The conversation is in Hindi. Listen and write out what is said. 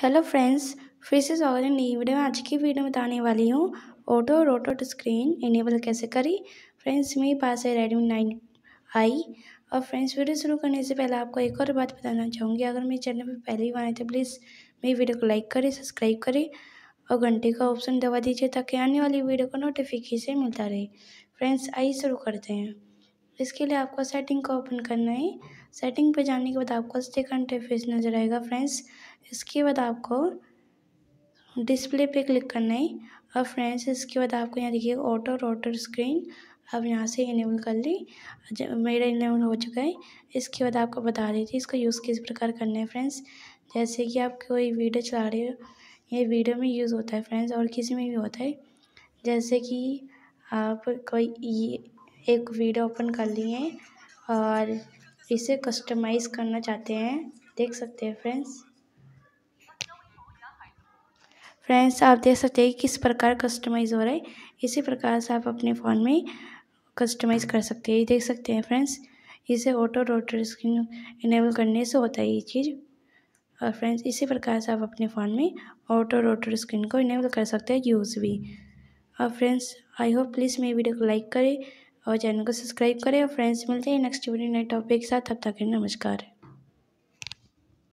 हेलो फ्रेंड्स फिर से स्वागत है नई वीडियो में आज की वीडियो में बताने वाली हूँ ऑटो टू स्क्रीन इनेबल कैसे करें फ्रेंड्स मेरे पास है रेडमी नाइन आई और फ्रेंड्स वीडियो शुरू करने से पहले आपको एक और बात बताना चाहूँगी अगर मेरे चैनल पर पहले ही आए तो प्लीज़ मेरी वीडियो को लाइक करें सब्सक्राइब करें और घंटे का ऑप्शन दबा दीजिए ताकि आने वाली वीडियो को नोटिफिकेशन मिलता रहे फ्रेंड्स आई शुरू करते हैं इसके लिए आपको सेटिंग को ओपन करना है सेटिंग पे जाने के बाद आपको स्टिक एंड इंटरफेस नज़र आएगा फ्रेंड्स इसके बाद आपको डिस्प्ले पे क्लिक करना है और फ्रेंड्स इसके बाद आपको यहाँ देखिए ऑटो रोटर स्क्रीन आप यहाँ से इनेबल कर ली मेरा इनेबल हो चुका है इसके बाद आपको बता रही थी इसका यूज़ किस प्रकार करना है फ्रेंड्स जैसे कि आप कोई वीडियो चला रहे हो ये वीडियो में यूज़ होता है फ्रेंड्स और किसी में भी होता है जैसे कि आप कोई ये एक वीडियो ओपन कर लिए और इसे कस्टमाइज़ करना चाहते हैं देख सकते हैं फ्रेंड्स फ्रेंड्स आप देख सकते हैं किस प्रकार कस्टमाइज़ हो रहा है इसी प्रकार से आप अपने फ़ोन में कस्टमाइज़ कर सकते हैं देख सकते हैं फ्रेंड्स इसे ऑटो रोटर स्क्रीन इनेबल करने से होता है ये चीज़ और फ्रेंड्स इसी प्रकार से आप अपने फ़ोन में ऑटो रोटर स्क्रीन को इनेबल कर सकते हैं यूज़ भी और फ्रेंड्स आई होप प्लीज़ मेरी वीडियो को लाइक करें और चैनल को सब्सक्राइब करें और फ्रेंड्स मिलते हैं नेक्स्ट वीडियो नए टॉपिक के साथ तब तक नमस्कार